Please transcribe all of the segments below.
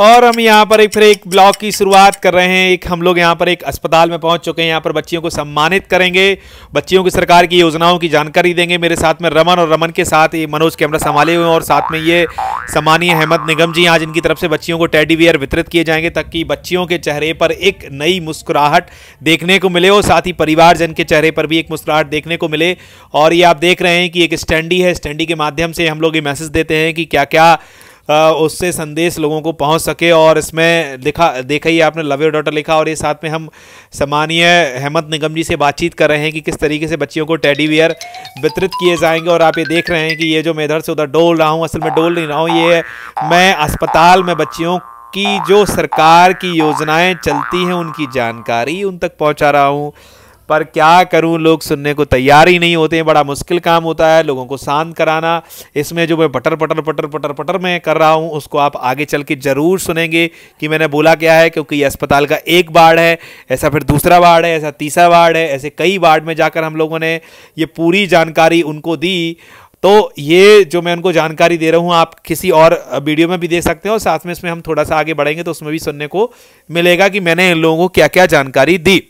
और हम यहाँ पर एक फिर एक ब्लॉग की शुरुआत कर रहे हैं एक हम लोग यहाँ पर एक अस्पताल में पहुँच चुके हैं यहाँ पर बच्चियों को सम्मानित करेंगे बच्चियों की सरकार की योजनाओं की जानकारी देंगे मेरे साथ में रमन और रमन के साथ ये मनोज कैमरा संभाले हुए हैं और साथ में ये सम्मानीय अहमद निगम जी आज इनकी तरफ से बच्चियों को टेडी वियर वितरित किए जाएंगे ताकि बच्चियों के चेहरे पर एक नई मुस्कुराहट देखने को मिले और साथ ही परिवारजन के चेहरे पर भी एक मुस्कुराहट देखने को मिले और ये आप देख रहे हैं कि एक स्टैंडी है स्टैंडी के माध्यम से हम लोग ये मैसेज देते हैं कि क्या क्या उससे संदेश लोगों को पहुंच सके और इसमें लिखा देखा ही आपने लव योर डॉटर लिखा और ये साथ में हम सम्मानीय हेमंत निगम जी से बातचीत कर रहे हैं कि किस तरीके से बच्चियों को टेडी वियर वितरित किए जाएंगे और आप ये देख रहे हैं कि ये जो मैं इधर से उधर डोल रहा हूँ असल में डोल नहीं रहा हूँ ये मैं अस्पताल में बच्चियों की जो सरकार की योजनाएँ चलती हैं उनकी जानकारी उन तक पहुँचा रहा हूँ पर क्या करूं लोग सुनने को तैयार ही नहीं होते हैं बड़ा मुश्किल काम होता है लोगों को शांत कराना इसमें जो मैं पटर पटर पटर पटर पटर मैं कर रहा हूं उसको आप आगे चल के ज़रूर सुनेंगे कि मैंने बोला क्या है क्योंकि ये अस्पताल का एक वार्ड है ऐसा फिर दूसरा वार्ड है ऐसा तीसरा वार्ड है ऐसे कई वार्ड में जाकर हम लोगों ने ये पूरी जानकारी उनको दी तो ये जो मैं उनको जानकारी दे रहा हूँ आप किसी और वीडियो में भी दे सकते हैं और साथ में इसमें हम थोड़ा सा आगे बढ़ेंगे तो उसमें भी सुनने को मिलेगा कि मैंने इन लोगों को क्या क्या जानकारी दी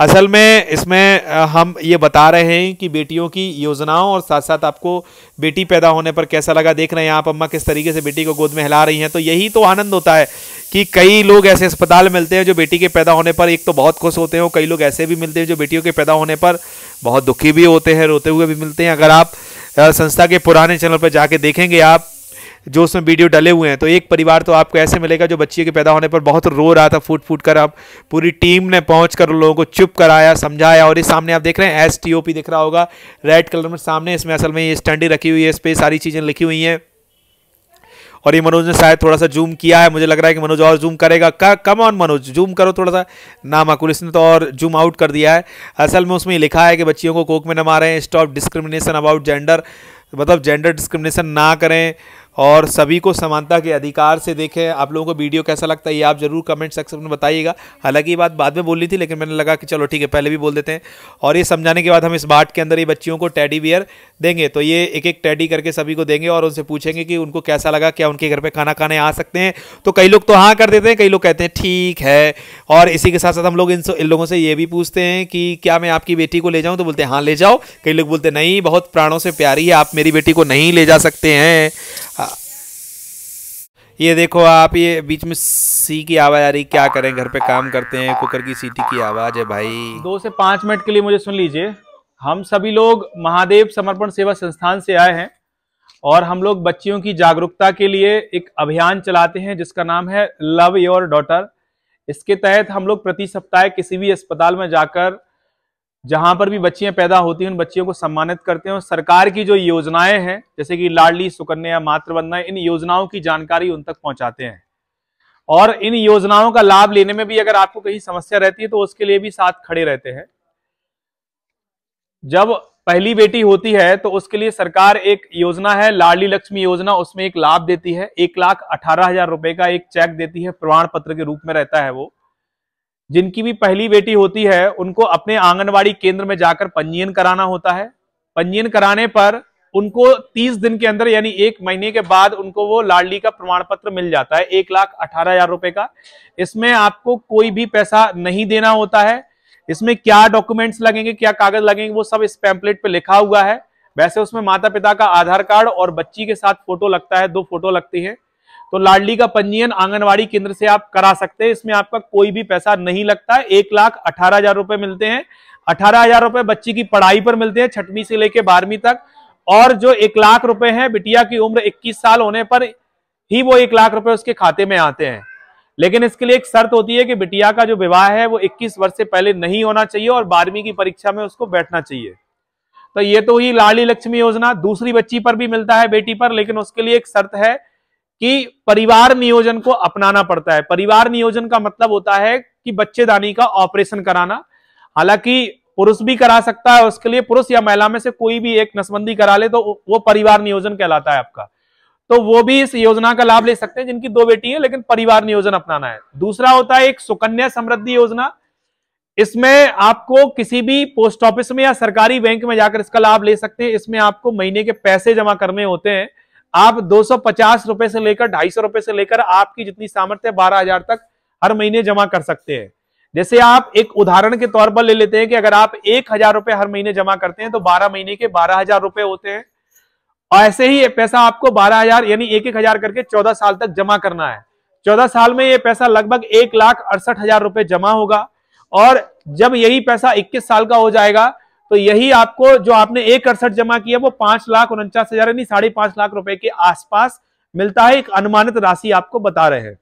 असल में इसमें हम ये बता रहे हैं कि बेटियों की योजनाओं और साथ साथ आपको बेटी पैदा होने पर कैसा लगा देख रहे हैं आप अम्मा किस तरीके से बेटी को गोद में हिला रही हैं तो यही तो आनंद होता है कि कई लोग ऐसे अस्पताल मिलते हैं जो बेटी के पैदा होने पर एक तो बहुत खुश होते हैं कई लोग ऐसे भी मिलते हैं जो बेटियों के पैदा होने पर बहुत दुखी भी होते हैं रोते हुए भी मिलते हैं अगर आप संस्था के पुराने चैनल पर जाके देखेंगे आप जो उसमें वीडियो डले हुए हैं तो एक परिवार तो आपको ऐसे मिलेगा जो बच्चे के पैदा होने पर बहुत रो रहा था फूट फूट कर अब पूरी टीम ने पहुँच कर लोगों को चुप कराया समझाया और ये सामने आप देख रहे हैं एस टी ओ पी दिख रहा होगा रेड कलर में सामने इसमें असल में ये स्टैंडी रखी हुई है इस पर सारी चीज़ें लिखी हुई हैं और ये मनोज ने शायद थोड़ा सा जूम किया है मुझे लग रहा है कि मनोज और जूम करेगा कम ऑन मनोज जूम करो थोड़ा सा ना माकुल इसने तो और जूम आउट कर दिया है असल में उसमें लिखा है कि बच्चियों को कोक में न मारें स्टॉप डिस्क्रिमिनेशन अबाउट जेंडर मतलब जेंडर डिस्क्रिमिनेशन ना करें और सभी को समानता के अधिकार से देखें आप लोगों को वीडियो कैसा लगता है ये आप ज़रूर कमेंट सेक्शन में बताइएगा हालांकि ये बात बाद में बोलनी थी लेकिन मैंने लगा कि चलो ठीक है पहले भी बोल देते हैं और ये समझाने के बाद हम इस बाट के अंदर ये बच्चियों को टैडी वियर देंगे तो ये एक एक टैडी करके सभी को देंगे और उनसे पूछेंगे कि उनको कैसा लगा क्या उनके घर पर खाना खाने आ सकते हैं तो कई लोग तो हाँ कर देते हैं कई लोग कहते हैं ठीक है और इसी के साथ साथ हम लोग इन लोगों से ये भी पूछते हैं कि क्या मैं आपकी बेटी को ले जाऊँ तो बोलते हैं हाँ ले जाओ कई लोग बोलते नहीं बहुत प्राणों से प्यारी है आप मेरी बेटी को नहीं ले जा सकते हैं ये देखो आप ये बीच में सी की आवाज आ रही क्या करें घर पे काम करते हैं कुकर की सीटी की आवाज है भाई दो से पांच मिनट के लिए मुझे सुन लीजिए हम सभी लोग महादेव समर्पण सेवा संस्थान से आए हैं और हम लोग बच्चियों की जागरूकता के लिए एक अभियान चलाते हैं जिसका नाम है लव योर डॉटर इसके तहत हम लोग प्रति सप्ताह किसी भी अस्पताल में जाकर जहां पर भी बच्चियां पैदा होती हैं उन बच्चियों को सम्मानित करते हैं और सरकार की जो योजनाएं हैं जैसे कि लाडली सुकन्या मातृवंदना इन योजनाओं की जानकारी उन तक पहुंचाते हैं और इन योजनाओं का लाभ लेने में भी अगर आपको कहीं समस्या रहती है तो उसके लिए भी साथ खड़े रहते हैं जब पहली बेटी होती है तो उसके लिए सरकार एक योजना है लाडली लक्ष्मी योजना उसमें एक लाभ देती है एक लाख अठारह हजार रुपए का एक चेक देती है प्रमाण पत्र के रूप में रहता है वो जिनकी भी पहली बेटी होती है उनको अपने आंगनवाड़ी केंद्र में जाकर पंजीयन कराना होता है पंजीयन कराने पर उनको तीस दिन के अंदर यानी एक महीने के बाद उनको वो लाडली का प्रमाण पत्र मिल जाता है एक लाख अठारह हजार रुपए का इसमें आपको कोई भी पैसा नहीं देना होता है इसमें क्या डॉक्यूमेंट्स लगेंगे क्या कागज लगेंगे वो सब इस पैम्पलेट पे लिखा हुआ है वैसे उसमें माता पिता का आधार कार्ड और बच्ची के साथ फोटो लगता है दो फोटो लगती है तो लाडली का पंजीयन आंगनवाड़ी केंद्र से आप करा सकते हैं इसमें आपका कोई भी पैसा नहीं लगता एक लाख अठारह हजार रुपए मिलते हैं अठारह हजार रुपए बच्ची की पढ़ाई पर मिलते हैं छठवीं से लेकर बारहवीं तक और जो एक लाख रुपए है बिटिया की उम्र इक्कीस साल होने पर ही वो एक लाख रुपए उसके खाते में आते हैं लेकिन इसके लिए एक शर्त होती है कि बिटिया का जो विवाह है वो 21 वर्ष से पहले नहीं होना चाहिए और बारहवीं की परीक्षा में उसको बैठना चाहिए तो ये तो ही लाली लक्ष्मी योजना दूसरी बच्ची पर भी मिलता है बेटी पर लेकिन उसके लिए एक शर्त है कि परिवार नियोजन को अपनाना पड़ता है परिवार नियोजन का मतलब होता है कि बच्चेदानी का ऑपरेशन कराना हालांकि पुरुष भी करा सकता है उसके लिए पुरुष या महिला में से कोई भी एक नसबंदी करा ले तो वो परिवार नियोजन कहलाता है आपका तो वो भी इस योजना का लाभ ले सकते हैं जिनकी दो बेटी है लेकिन परिवार नियोजन अपनाना है दूसरा होता है एक सुकन्या समृद्धि योजना इसमें आपको किसी भी पोस्ट ऑफिस में या सरकारी बैंक में जाकर इसका लाभ ले सकते हैं इसमें आपको महीने के पैसे जमा करने होते हैं आप दो रुपए से लेकर ढाई रुपए से लेकर आपकी जितनी सामर्थ्य बारह हजार तक हर महीने जमा कर सकते हैं जैसे आप एक उदाहरण के तौर पर ले लेते हैं कि अगर आप एक हजार रुपए हर महीने जमा करते हैं तो बारह महीने के बारह हजार रुपए होते हैं और ऐसे ही ये पैसा आपको बारह हजार यानी एक एक हजार करके चौदह साल तक जमा करना है चौदह साल में ये पैसा लगभग एक लाख अड़सठ हजार रुपए जमा होगा और जब यही पैसा इक्कीस साल का हो जाएगा तो यही आपको जो आपने एक अड़सठ जमा किया वो पांच लाख उनचास हजार यानी साढ़े पांच लाख रुपए के आसपास मिलता है एक अनुमानित राशि आपको बता रहे हैं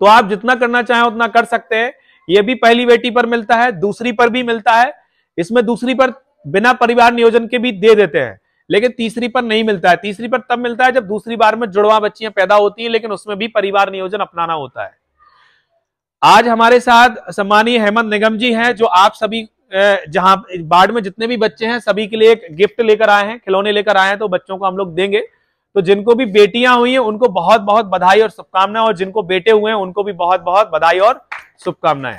तो आप जितना करना चाहें उतना कर सकते हैं ये भी पहली बेटी पर मिलता है दूसरी पर भी मिलता है इसमें दूसरी पर बिना परिवार नियोजन के भी दे देते हैं लेकिन तीसरी पर नहीं मिलता है तीसरी पर तब मिलता है जब दूसरी बार में जुड़वा बच्चियां पैदा होती हैं लेकिन उसमें भी परिवार नियोजन अपनाना होता है आज हमारे साथ सम्मानीय हेमंत निगम जी हैं जो आप सभी जहां बाढ़ में जितने भी बच्चे हैं सभी के लिए एक गिफ्ट लेकर आए हैं खिलौने लेकर आए हैं तो बच्चों को हम लोग देंगे तो जिनको भी बेटियां हुई हैं उनको बहुत बहुत बधाई और शुभकामनाएं और जिनको बेटे हुए हैं उनको भी बहुत बहुत बधाई और शुभकामनाएं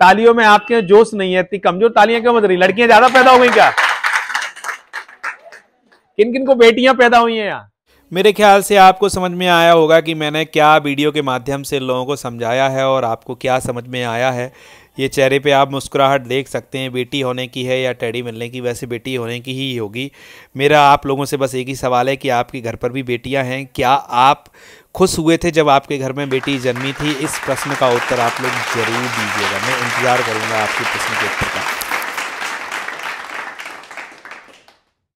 तालियों में आपके जोश नहीं है इतनी कमजोर तालियां क्यों बज रही लड़कियां ज्यादा पैदा हो गई क्या किन किन को बेटियां पैदा हुई हैं यहाँ मेरे ख्याल से आपको समझ में आया होगा कि मैंने क्या वीडियो के माध्यम से लोगों को समझाया है और आपको क्या समझ में आया है ये चेहरे पे आप मुस्कुराहट देख सकते हैं बेटी होने की है या टैडी मिलने की वैसे बेटी होने की ही होगी मेरा आप लोगों से बस एक ही सवाल है कि आपके घर पर भी बेटियां हैं क्या आप खुश हुए थे जब आपके घर में बेटी जन्मी थी इस प्रश्न का उत्तर आप लोग ज़रूर दीजिएगा मैं इंतज़ार करूँगा आपके प्रश्न के उत्तर का